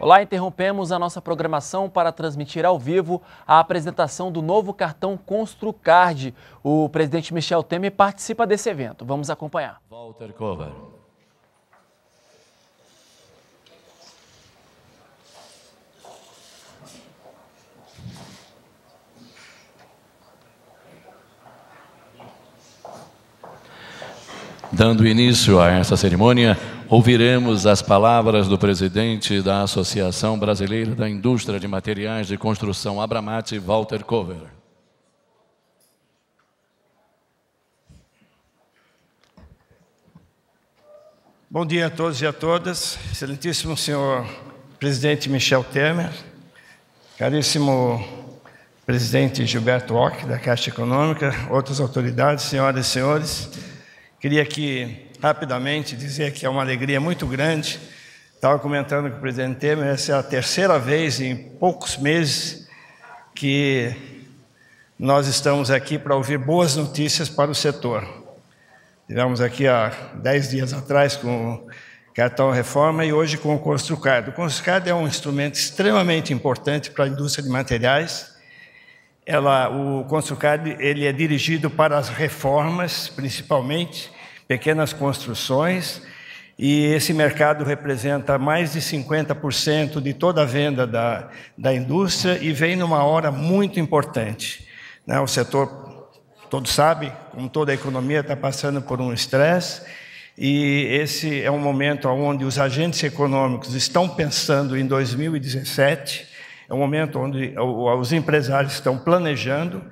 Olá, interrompemos a nossa programação para transmitir ao vivo a apresentação do novo cartão ConstruCard. O presidente Michel Temer participa desse evento. Vamos acompanhar. Walter Kovar. Dando início a essa cerimônia, ouviremos as palavras do presidente da Associação Brasileira da Indústria de Materiais de Construção, Abramate Walter Cover. Bom dia a todos e a todas. Excelentíssimo senhor presidente Michel Temer, caríssimo presidente Gilberto Ock, da Caixa Econômica, outras autoridades, senhoras e senhores. Queria aqui rapidamente dizer que é uma alegria muito grande. Estava comentando com o presidente Temer, essa é a terceira vez em poucos meses que nós estamos aqui para ouvir boas notícias para o setor. Tivemos aqui há dez dias atrás com o cartão reforma e hoje com o Construcard. O Construcard é um instrumento extremamente importante para a indústria de materiais. Ela, o Construcard ele é dirigido para as reformas, principalmente, pequenas construções, e esse mercado representa mais de 50% de toda a venda da, da indústria e vem numa hora muito importante. Né? O setor, todos sabem, como toda a economia, está passando por um estresse, e esse é um momento onde os agentes econômicos estão pensando em 2017, é um momento onde os empresários estão planejando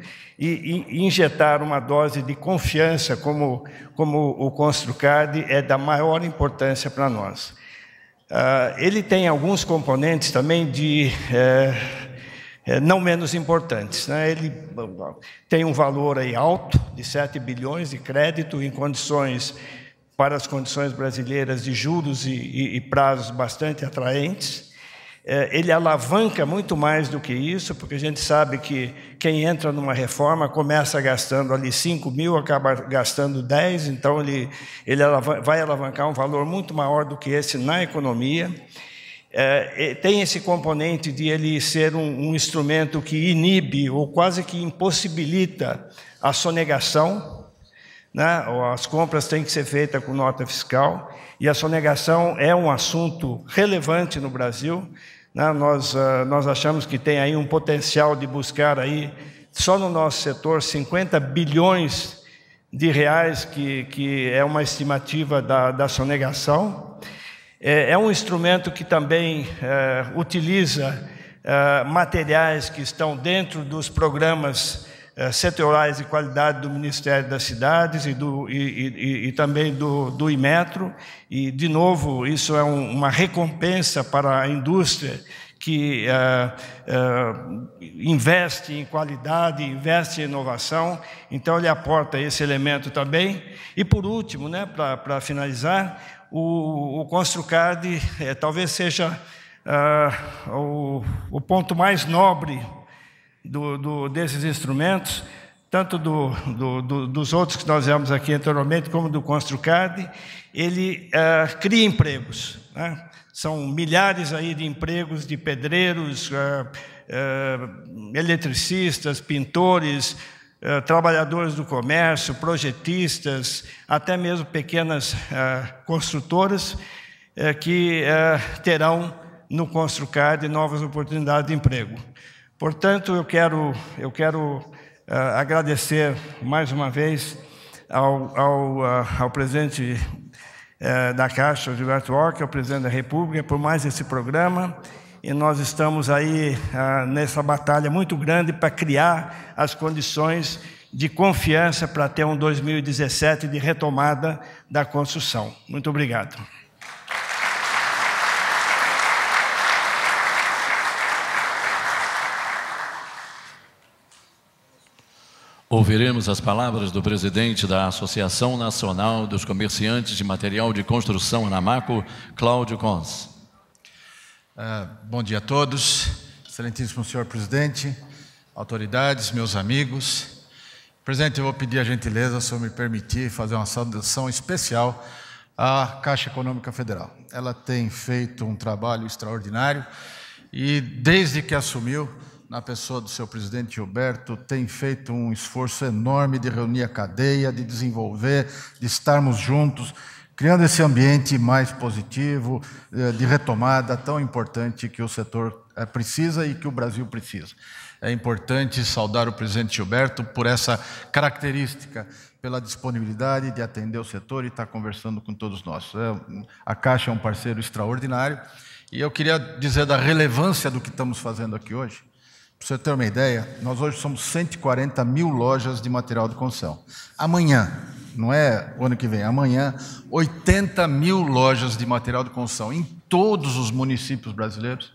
e, e injetar uma dose de confiança, como, como o Construcad é da maior importância para nós. Uh, ele tem alguns componentes também de é, é, não menos importantes. Né? Ele tem um valor aí alto de 7 bilhões de crédito em condições para as condições brasileiras de juros e, e, e prazos bastante atraentes. É, ele alavanca muito mais do que isso, porque a gente sabe que quem entra numa reforma começa gastando ali 5 mil, acaba gastando 10, então ele, ele vai alavancar um valor muito maior do que esse na economia. É, tem esse componente de ele ser um, um instrumento que inibe ou quase que impossibilita a sonegação, né? as compras têm que ser feitas com nota fiscal, e a sonegação é um assunto relevante no Brasil. Né? Nós, ah, nós achamos que tem aí um potencial de buscar aí, só no nosso setor, 50 bilhões de reais, que, que é uma estimativa da, da sonegação. É, é um instrumento que também eh, utiliza eh, materiais que estão dentro dos programas eh, setoriais de qualidade do Ministério das Cidades e, do, e, e, e também do, do, IMETRO. E, de novo, isso é um, uma recompensa para a indústria que uh, uh, investe em qualidade, investe em inovação, então ele aporta esse elemento também. E, por último, né, para finalizar, o, o ConstruCard talvez seja uh, o, o ponto mais nobre do, do, desses instrumentos, tanto do, dos outros que nós vemos aqui anteriormente, como do Construcad, ele uh, cria empregos. Né? São milhares aí de empregos de pedreiros, uh, uh, eletricistas, pintores, trabalhadores do comércio, projetistas, até mesmo pequenas construtoras eh, que terão no Construcad novas oportunidades de emprego. Portanto, eu quero, eu quero uh, agradecer mais uma vez ao, ao, uh, ao presidente uh, da Caixa, Gilberto Walker, ao presidente da República, por mais esse programa. E nós estamos aí ah, nessa batalha muito grande para criar as condições de confiança para ter um 2017 de retomada da construção. Muito obrigado. Ouviremos as palavras do presidente da Associação Nacional dos Comerciantes de Material de Construção, Anamaco, Cláudio Cons. Ah, bom dia a todos, excelentíssimo senhor presidente, autoridades, meus amigos. Presidente, eu vou pedir a gentileza, se eu me permitir, fazer uma saudação especial à Caixa Econômica Federal. Ela tem feito um trabalho extraordinário e, desde que assumiu, na pessoa do seu presidente Gilberto, tem feito um esforço enorme de reunir a cadeia, de desenvolver, de estarmos juntos, criando esse ambiente mais positivo, eh, de retomada tão importante que o setor eh, precisa e que o Brasil precisa. É importante saudar o presidente Gilberto por essa característica, pela disponibilidade de atender o setor e estar conversando com todos nós. É a Caixa é um parceiro extraordinário. E eu queria dizer da relevância do que estamos fazendo aqui hoje, para você ter uma ideia, nós hoje somos 140 mil lojas de material de construção. Amanhã, não é o ano que vem, amanhã, 80 mil lojas de material de construção em todos os municípios brasileiros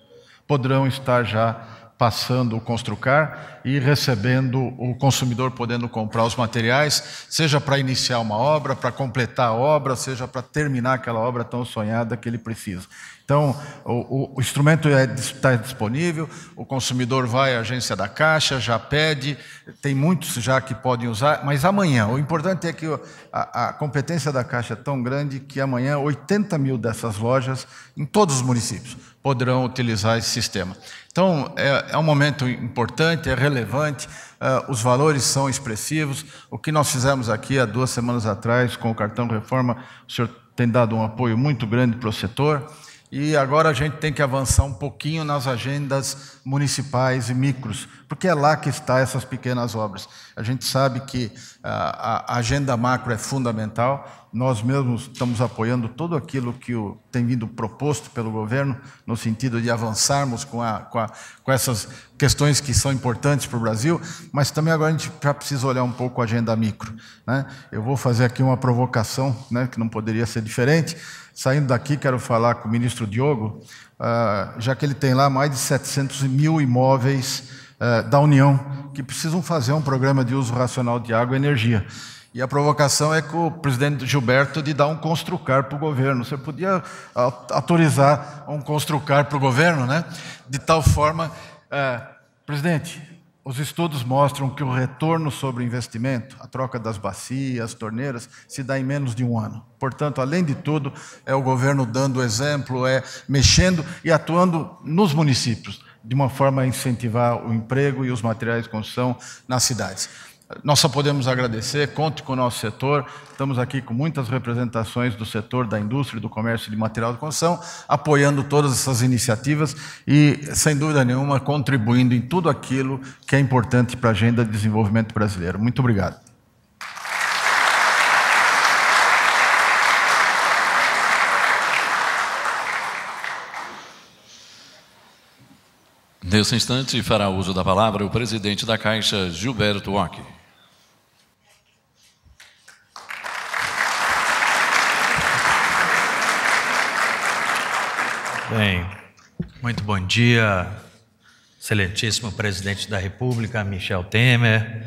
poderão estar já passando o Construcar e recebendo o consumidor podendo comprar os materiais, seja para iniciar uma obra, para completar a obra, seja para terminar aquela obra tão sonhada que ele precisa. Então, o, o instrumento está é, tá disponível, o consumidor vai à agência da Caixa, já pede, tem muitos já que podem usar, mas amanhã, o importante é que a, a competência da Caixa é tão grande que amanhã 80 mil dessas lojas, em todos os municípios, poderão utilizar esse sistema. Então, é, é um momento importante, é relevante relevante, uh, os valores são expressivos. O que nós fizemos aqui há duas semanas atrás com o cartão reforma, o senhor tem dado um apoio muito grande para o setor. E agora a gente tem que avançar um pouquinho nas agendas municipais e micros, porque é lá que está essas pequenas obras. A gente sabe que ah, a agenda macro é fundamental. Nós mesmos estamos apoiando tudo aquilo que tem vindo proposto pelo governo, no sentido de avançarmos com, a, com, a, com essas questões que são importantes para o Brasil, mas também agora a gente já precisa olhar um pouco a agenda micro. Né? Eu vou fazer aqui uma provocação, né, que não poderia ser diferente. Saindo daqui, quero falar com o ministro Diogo, ah, já que ele tem lá mais de 700 mil imóveis ah, da União que precisam fazer um programa de uso racional de água e energia. E a provocação é com o presidente Gilberto de dar um construcar para o governo. Você podia autorizar um construcar para o governo, né? De tal forma, é, presidente, os estudos mostram que o retorno sobre o investimento, a troca das bacias, torneiras, se dá em menos de um ano. Portanto, além de tudo, é o governo dando exemplo, é mexendo e atuando nos municípios de uma forma a incentivar o emprego e os materiais de construção nas cidades. Nós só podemos agradecer, conte com o nosso setor. Estamos aqui com muitas representações do setor da indústria, do comércio de material de construção, apoiando todas essas iniciativas e, sem dúvida nenhuma, contribuindo em tudo aquilo que é importante para a agenda de desenvolvimento brasileiro. Muito obrigado. Nesse instante, fará uso da palavra o presidente da Caixa, Gilberto Ock. Bem, muito bom dia, excelentíssimo presidente da República, Michel Temer.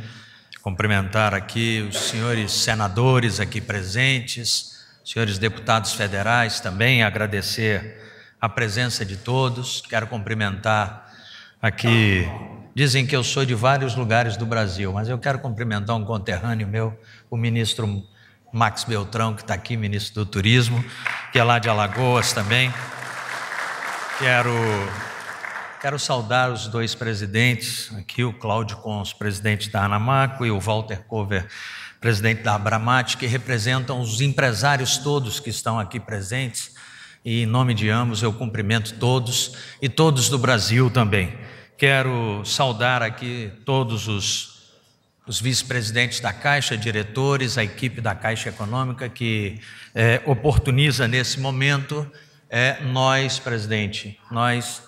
Cumprimentar aqui os senhores senadores aqui presentes, senhores deputados federais também, agradecer a presença de todos. Quero cumprimentar Aqui dizem que eu sou de vários lugares do Brasil, mas eu quero cumprimentar um conterrâneo meu, o ministro Max Beltrão, que está aqui, ministro do Turismo, que é lá de Alagoas também. Quero, quero saudar os dois presidentes, aqui o Cláudio Cons, presidente da Anamaco, e o Walter Cover, presidente da Abramat, que representam os empresários todos que estão aqui presentes e em nome de ambos eu cumprimento todos e todos do Brasil também. Quero saudar aqui todos os, os vice-presidentes da Caixa, diretores, a equipe da Caixa Econômica que é, oportuniza nesse momento é, nós, presidente, nós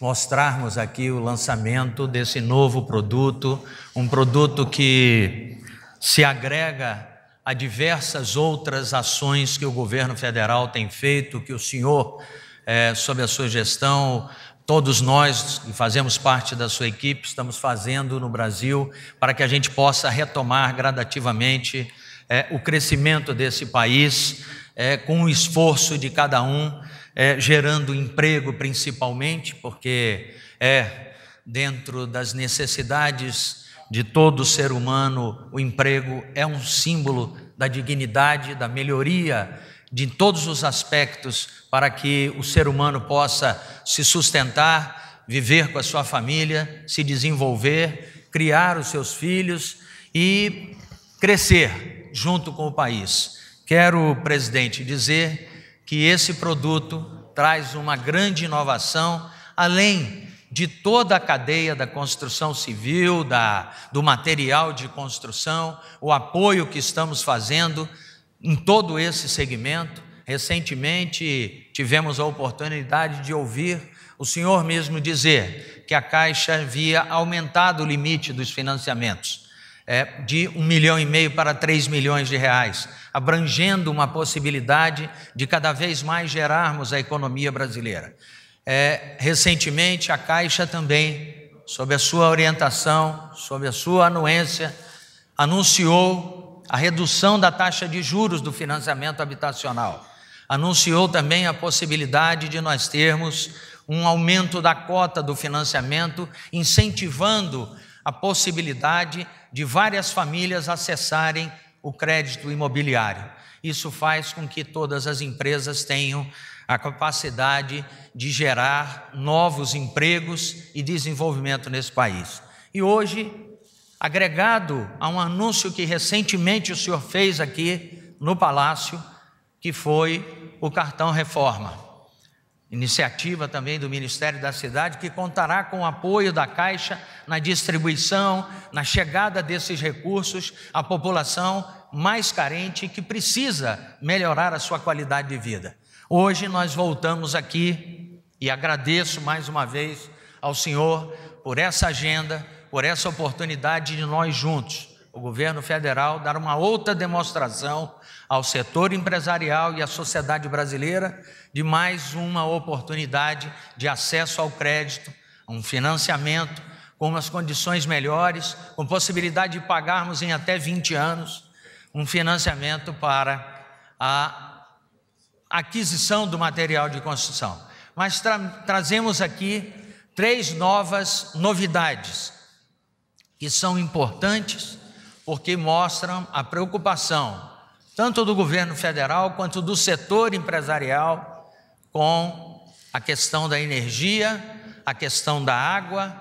mostrarmos aqui o lançamento desse novo produto, um produto que se agrega a diversas outras ações que o governo federal tem feito, que o senhor, é, sob a sua gestão, todos nós que fazemos parte da sua equipe estamos fazendo no Brasil para que a gente possa retomar gradativamente é, o crescimento desse país é, com o esforço de cada um, é, gerando emprego principalmente, porque é dentro das necessidades de todo ser humano, o emprego é um símbolo da dignidade, da melhoria de todos os aspectos para que o ser humano possa se sustentar, viver com a sua família, se desenvolver, criar os seus filhos e crescer junto com o país. Quero, presidente, dizer que esse produto traz uma grande inovação, além de toda a cadeia da construção civil, da, do material de construção, o apoio que estamos fazendo em todo esse segmento. Recentemente tivemos a oportunidade de ouvir o senhor mesmo dizer que a Caixa havia aumentado o limite dos financiamentos. É, de um milhão e meio para três milhões de reais, abrangendo uma possibilidade de cada vez mais gerarmos a economia brasileira. É, recentemente, a Caixa também, sob a sua orientação, sob a sua anuência, anunciou a redução da taxa de juros do financiamento habitacional. Anunciou também a possibilidade de nós termos um aumento da cota do financiamento, incentivando a possibilidade de várias famílias acessarem o crédito imobiliário. Isso faz com que todas as empresas tenham a capacidade de gerar novos empregos e desenvolvimento nesse país. E hoje, agregado a um anúncio que recentemente o senhor fez aqui no Palácio, que foi o cartão reforma. Iniciativa também do Ministério da Cidade, que contará com o apoio da Caixa na distribuição, na chegada desses recursos à população mais carente que precisa melhorar a sua qualidade de vida. Hoje nós voltamos aqui e agradeço mais uma vez ao Senhor por essa agenda, por essa oportunidade de nós juntos, o governo federal, dar uma outra demonstração ao setor empresarial e à sociedade brasileira de mais uma oportunidade de acesso ao crédito, a um financiamento com umas condições melhores, com possibilidade de pagarmos em até 20 anos um financiamento para a aquisição do material de construção. Mas tra trazemos aqui três novas novidades que são importantes porque mostram a preocupação tanto do governo federal quanto do setor empresarial com a questão da energia, a questão da água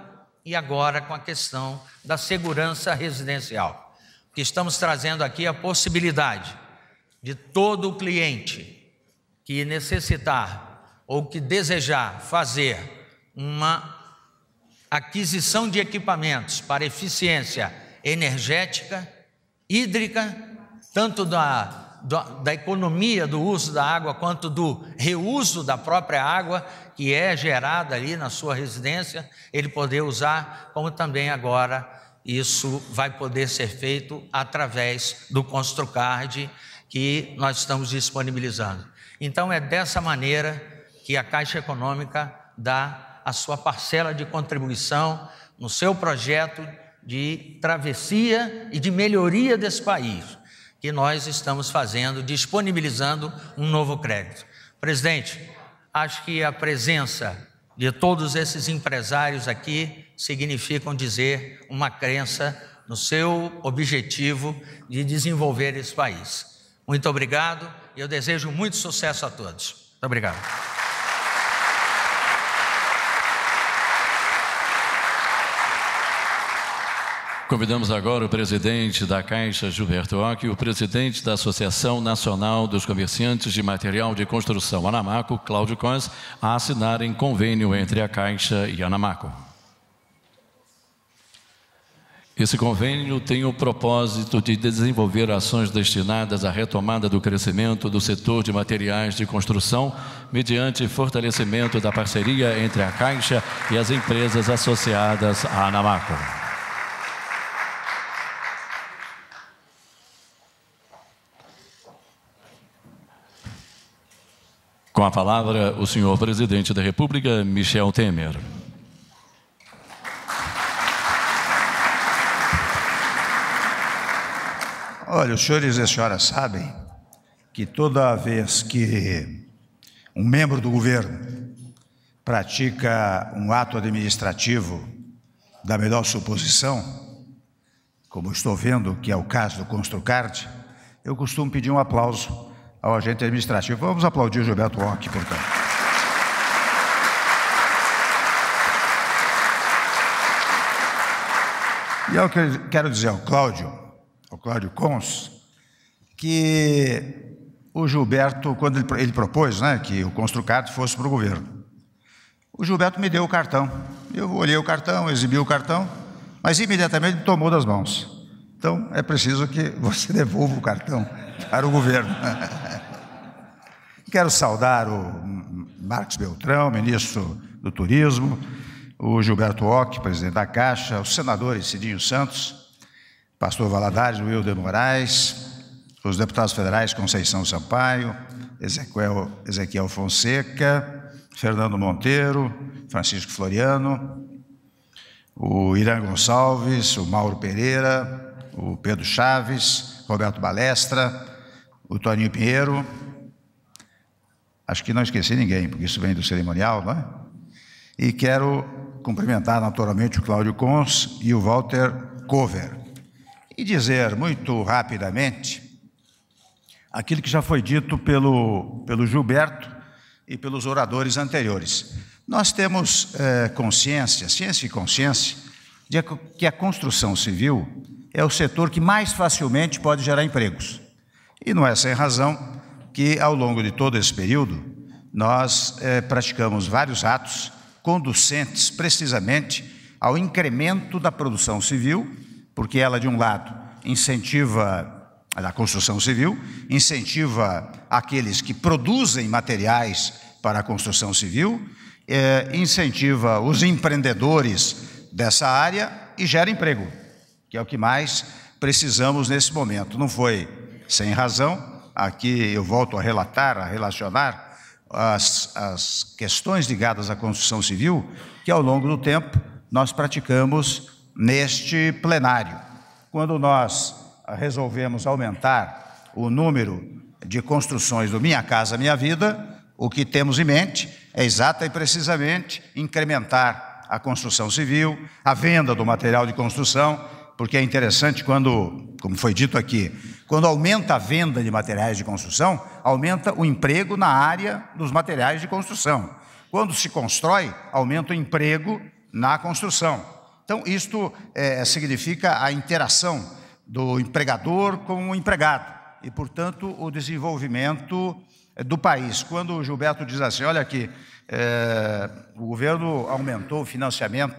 e agora com a questão da segurança residencial que estamos trazendo aqui a possibilidade de todo cliente que necessitar ou que desejar fazer uma aquisição de equipamentos para eficiência energética, hídrica, tanto da da economia do uso da água quanto do reuso da própria água que é gerada ali na sua residência, ele poder usar, como também agora isso vai poder ser feito através do ConstruCard que nós estamos disponibilizando. Então, é dessa maneira que a Caixa Econômica dá a sua parcela de contribuição no seu projeto de travessia e de melhoria desse país, que nós estamos fazendo, disponibilizando um novo crédito. Presidente, acho que a presença de todos esses empresários aqui significam dizer uma crença no seu objetivo de desenvolver esse país. Muito obrigado e eu desejo muito sucesso a todos. Muito obrigado. Convidamos agora o presidente da Caixa, Gilberto Ock, e o presidente da Associação Nacional dos Comerciantes de Material de Construção, Anamaco, Cláudio Cons, a assinarem convênio entre a Caixa e Anamaco. Esse convênio tem o propósito de desenvolver ações destinadas à retomada do crescimento do setor de materiais de construção, mediante fortalecimento da parceria entre a Caixa e as empresas associadas à Anamaco. Com a palavra, o senhor presidente da República, Michel Temer. Olha, os senhores e as senhoras sabem que toda vez que um membro do governo pratica um ato administrativo da melhor suposição, como estou vendo que é o caso do Construcard, eu costumo pedir um aplauso ao agente administrativo. Vamos aplaudir o Gilberto Roque, portanto. E é eu quero dizer ao Cláudio Cláudio Cons, que o Gilberto, quando ele, ele propôs né, que o Construcado fosse para o governo, o Gilberto me deu o cartão. Eu olhei o cartão, exibi o cartão, mas imediatamente me tomou das mãos. Então é preciso que você devolva o cartão para o governo. Quero saudar o Marcos Beltrão, ministro do Turismo, o Gilberto Ock, presidente da Caixa, os senadores Cidinho Santos, pastor Valadares, Wilder Moraes, os deputados federais Conceição Sampaio, Ezequiel, Ezequiel Fonseca, Fernando Monteiro, Francisco Floriano, o Irã Gonçalves, o Mauro Pereira, o Pedro Chaves, Roberto Balestra, o Toninho Pinheiro. Acho que não esqueci ninguém, porque isso vem do cerimonial, não é? E quero cumprimentar naturalmente o Cláudio Cons e o Walter Cover, e dizer muito rapidamente aquilo que já foi dito pelo, pelo Gilberto e pelos oradores anteriores. Nós temos é, consciência, ciência e consciência, de que a construção civil é o setor que mais facilmente pode gerar empregos. E não é sem razão que, ao longo de todo esse período, nós é, praticamos vários atos conducentes precisamente ao incremento da produção civil porque ela, de um lado, incentiva a construção civil, incentiva aqueles que produzem materiais para a construção civil, é, incentiva os empreendedores dessa área e gera emprego, que é o que mais precisamos nesse momento. Não foi sem razão, aqui eu volto a relatar, a relacionar as, as questões ligadas à construção civil, que ao longo do tempo nós praticamos neste plenário. Quando nós resolvemos aumentar o número de construções do Minha Casa Minha Vida, o que temos em mente é exata e precisamente incrementar a construção civil, a venda do material de construção, porque é interessante quando, como foi dito aqui, quando aumenta a venda de materiais de construção, aumenta o emprego na área dos materiais de construção. Quando se constrói, aumenta o emprego na construção. Então, isto é, significa a interação do empregador com o empregado e, portanto, o desenvolvimento é, do país. Quando o Gilberto diz assim, olha aqui, é, o governo aumentou o financiamento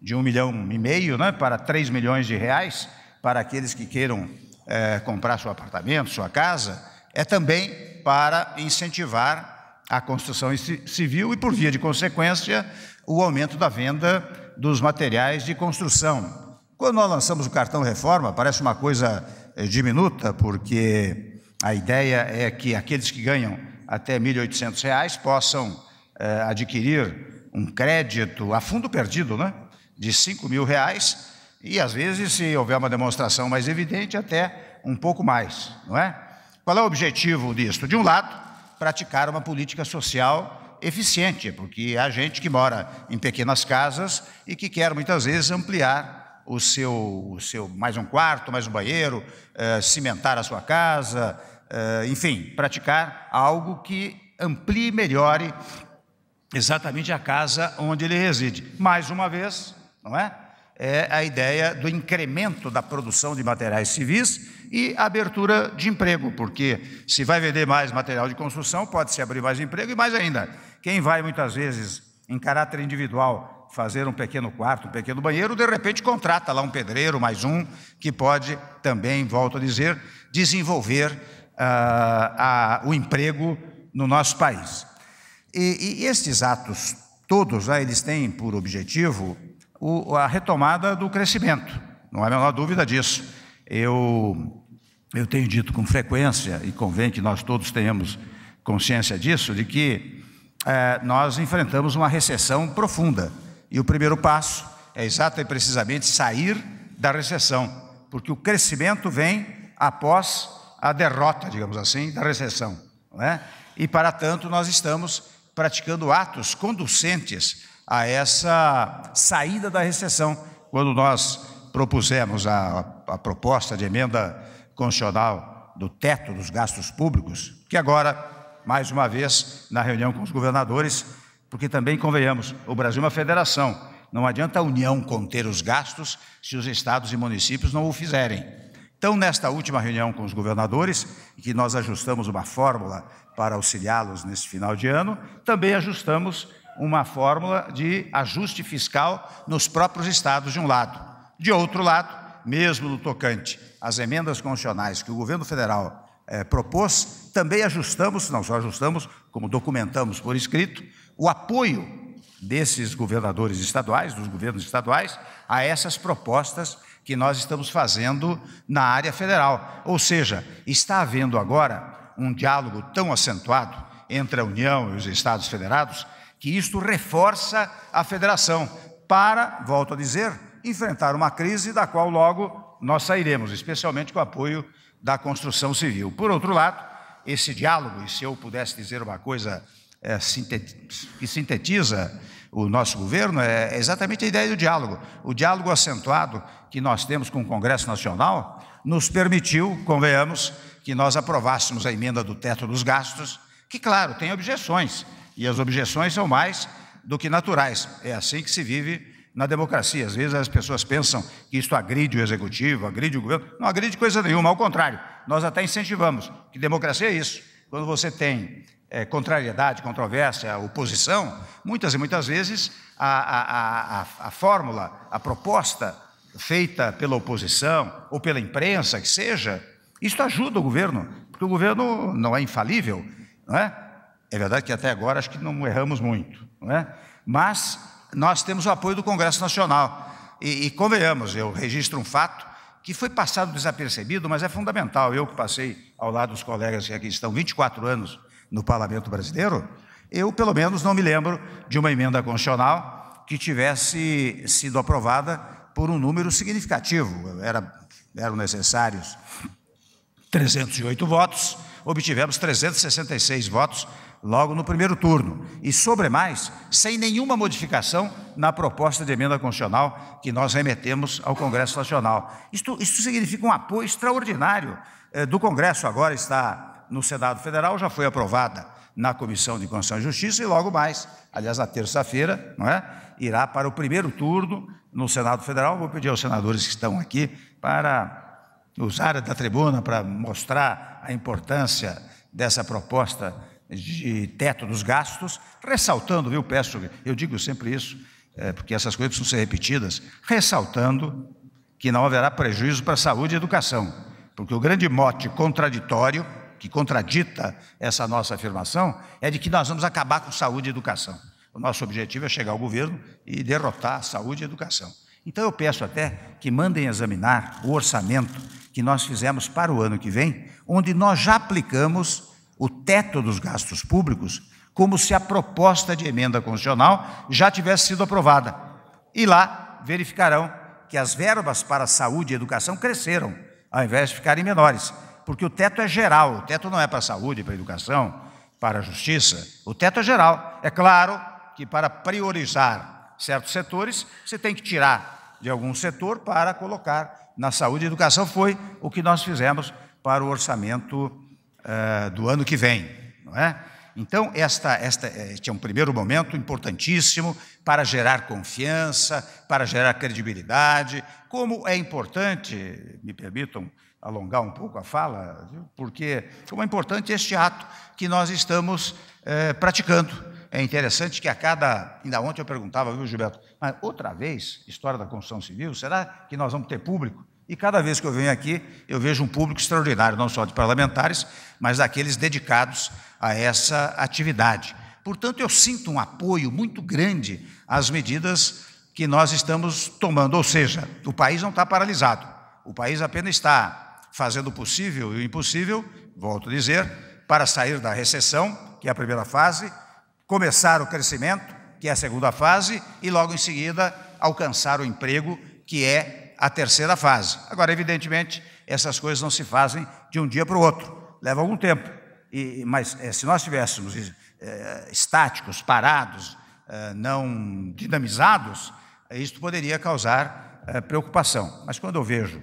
de um milhão e meio né, para três milhões de reais para aqueles que queiram é, comprar seu apartamento, sua casa, é também para incentivar a construção civil e, por via de consequência, o aumento da venda dos materiais de construção. Quando nós lançamos o cartão reforma, parece uma coisa eh, diminuta, porque a ideia é que aqueles que ganham até R$ 1.800 possam eh, adquirir um crédito a fundo perdido, né? De R$ 5.000 e, às vezes, se houver uma demonstração mais evidente, até um pouco mais, não é? Qual é o objetivo disso? De um lado, praticar uma política social eficiente, porque há gente que mora em pequenas casas e que quer muitas vezes ampliar o seu, o seu mais um quarto, mais um banheiro, eh, cimentar a sua casa, eh, enfim, praticar algo que amplie e melhore exatamente a casa onde ele reside. Mais uma vez, não é? é a ideia do incremento da produção de materiais civis e abertura de emprego, porque se vai vender mais material de construção, pode-se abrir mais emprego e mais ainda. Quem vai muitas vezes em caráter individual fazer um pequeno quarto, um pequeno banheiro, de repente contrata lá um pedreiro, mais um, que pode também, volto a dizer, desenvolver ah, a, o emprego no nosso país. E, e estes atos todos, né, eles têm por objetivo o, a retomada do crescimento, não há a menor dúvida disso. Eu, eu tenho dito com frequência, e convém que nós todos tenhamos consciência disso, de que eh, nós enfrentamos uma recessão profunda. E o primeiro passo é exato e precisamente sair da recessão, porque o crescimento vem após a derrota, digamos assim, da recessão. Não é? E, para tanto, nós estamos praticando atos conducentes a essa saída da recessão, quando nós propusemos a, a proposta de emenda constitucional do teto dos gastos públicos, que agora, mais uma vez, na reunião com os governadores, porque também convenhamos, o Brasil é uma federação, não adianta a União conter os gastos se os estados e municípios não o fizerem. Então, nesta última reunião com os governadores, em que nós ajustamos uma fórmula para auxiliá-los nesse final de ano, também ajustamos uma fórmula de ajuste fiscal nos próprios estados, de um lado. De outro lado, mesmo no tocante às emendas constitucionais que o governo federal eh, propôs, também ajustamos, não só ajustamos, como documentamos por escrito, o apoio desses governadores estaduais, dos governos estaduais, a essas propostas que nós estamos fazendo na área federal. Ou seja, está havendo agora um diálogo tão acentuado entre a União e os Estados Federados que isto reforça a federação para, volto a dizer, enfrentar uma crise da qual logo nós sairemos, especialmente com o apoio da construção civil. Por outro lado, esse diálogo, e se eu pudesse dizer uma coisa é, que sintetiza o nosso governo, é, é exatamente a ideia do diálogo. O diálogo acentuado que nós temos com o Congresso Nacional nos permitiu, convenhamos, que nós aprovássemos a emenda do teto dos gastos, que, claro, tem objeções, e as objeções são mais do que naturais. É assim que se vive na democracia. Às vezes as pessoas pensam que isso agride o executivo, agride o governo. Não agride coisa nenhuma, ao contrário, nós até incentivamos. Que democracia é isso? Quando você tem é, contrariedade, controvérsia, oposição, muitas e muitas vezes a, a, a, a fórmula, a proposta feita pela oposição ou pela imprensa, que seja, isso ajuda o governo, porque o governo não é infalível, não é? É verdade que até agora acho que não erramos muito, não é? Mas nós temos o apoio do Congresso Nacional. E, e convenhamos, eu registro um fato que foi passado desapercebido, mas é fundamental. Eu que passei ao lado dos colegas que aqui estão 24 anos no Parlamento Brasileiro, eu pelo menos não me lembro de uma emenda constitucional que tivesse sido aprovada por um número significativo. Era, eram necessários 308 votos, obtivemos 366 votos logo no primeiro turno, e, sobre mais, sem nenhuma modificação na proposta de emenda constitucional que nós remetemos ao Congresso Nacional. Isto, isto significa um apoio extraordinário eh, do Congresso, agora está no Senado Federal, já foi aprovada na Comissão de Constituição e Justiça, e logo mais, aliás, na terça-feira, não é? irá para o primeiro turno no Senado Federal. Vou pedir aos senadores que estão aqui para usar da tribuna para mostrar a importância dessa proposta de teto dos gastos, ressaltando, viu, peço, eu digo sempre isso, é, porque essas coisas precisam ser repetidas, ressaltando que não haverá prejuízo para a saúde e educação, porque o grande mote contraditório, que contradita essa nossa afirmação, é de que nós vamos acabar com saúde e educação. O nosso objetivo é chegar ao governo e derrotar a saúde e educação. Então eu peço até que mandem examinar o orçamento que nós fizemos para o ano que vem, onde nós já aplicamos o teto dos gastos públicos, como se a proposta de emenda constitucional já tivesse sido aprovada. E lá verificarão que as verbas para saúde e educação cresceram, ao invés de ficarem menores, porque o teto é geral, o teto não é para saúde, para educação, para justiça, o teto é geral. É claro que para priorizar certos setores, você tem que tirar de algum setor para colocar na saúde e educação, foi o que nós fizemos para o orçamento uh, do ano que vem, não é? Então, esta, esta, eh, este é um primeiro momento importantíssimo para gerar confiança, para gerar credibilidade. Como é importante, me permitam alongar um pouco a fala, porque como é importante este ato que nós estamos eh, praticando. É interessante que a cada. Ainda ontem eu perguntava, viu, Gilberto, mas outra vez, história da construção civil, será que nós vamos ter público? E cada vez que eu venho aqui, eu vejo um público extraordinário, não só de parlamentares, mas daqueles dedicados a essa atividade. Portanto, eu sinto um apoio muito grande às medidas que nós estamos tomando, ou seja, o país não está paralisado, o país apenas está fazendo o possível e o impossível, volto a dizer, para sair da recessão, que é a primeira fase, começar o crescimento, que é a segunda fase, e logo em seguida alcançar o emprego, que é a terceira fase. Agora, evidentemente, essas coisas não se fazem de um dia para o outro, leva algum tempo. E, mas é, se nós estivéssemos é, estáticos, parados, é, não dinamizados, é, isto poderia causar é, preocupação. Mas quando eu vejo,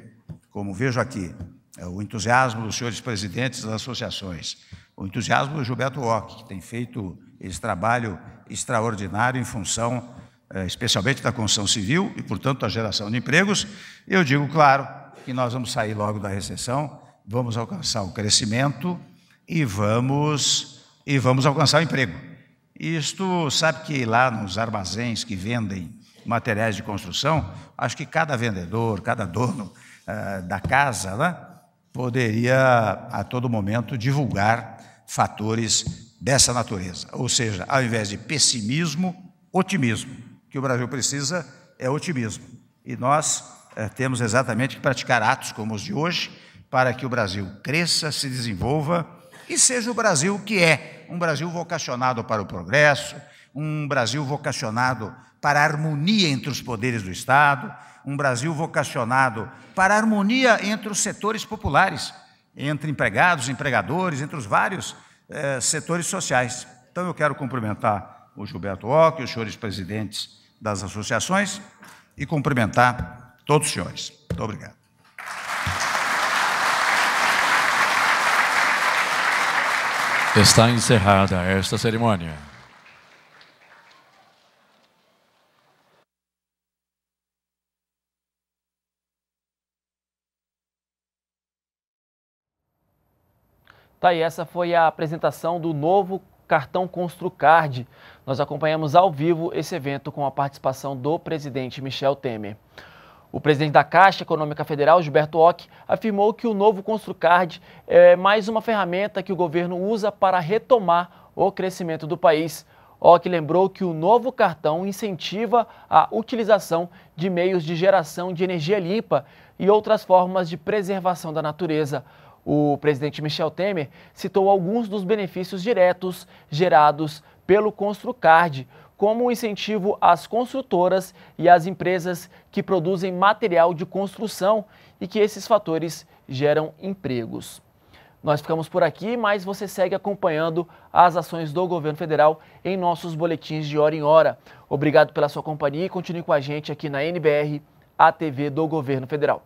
como vejo aqui, é, o entusiasmo dos senhores presidentes das associações, o entusiasmo do Gilberto Ock, que tem feito esse trabalho extraordinário em função eh, especialmente da construção civil e, portanto, da geração de empregos, eu digo, claro, que nós vamos sair logo da recessão, vamos alcançar o crescimento e vamos, e vamos alcançar o emprego. Isto, sabe que lá nos armazéns que vendem materiais de construção, acho que cada vendedor, cada dono eh, da casa, né, poderia a todo momento divulgar fatores dessa natureza. Ou seja, ao invés de pessimismo, otimismo que o Brasil precisa é otimismo. E nós é, temos exatamente que praticar atos como os de hoje para que o Brasil cresça, se desenvolva e seja o Brasil que é, um Brasil vocacionado para o progresso, um Brasil vocacionado para a harmonia entre os poderes do Estado, um Brasil vocacionado para a harmonia entre os setores populares, entre empregados, empregadores, entre os vários eh, setores sociais. Então eu quero cumprimentar o Gilberto Ock, os senhores presidentes das associações e cumprimentar todos os senhores. Muito obrigado. Está encerrada esta cerimônia. Tá aí, essa foi a apresentação do novo cartão ConstruCard. Nós acompanhamos ao vivo esse evento com a participação do presidente Michel Temer. O presidente da Caixa Econômica Federal, Gilberto Ock, afirmou que o novo Construcard é mais uma ferramenta que o governo usa para retomar o crescimento do país. Ock lembrou que o novo cartão incentiva a utilização de meios de geração de energia limpa e outras formas de preservação da natureza. O presidente Michel Temer citou alguns dos benefícios diretos gerados pelo Construcard, como um incentivo às construtoras e às empresas que produzem material de construção e que esses fatores geram empregos. Nós ficamos por aqui, mas você segue acompanhando as ações do governo federal em nossos boletins de hora em hora. Obrigado pela sua companhia e continue com a gente aqui na NBR, a TV do governo federal.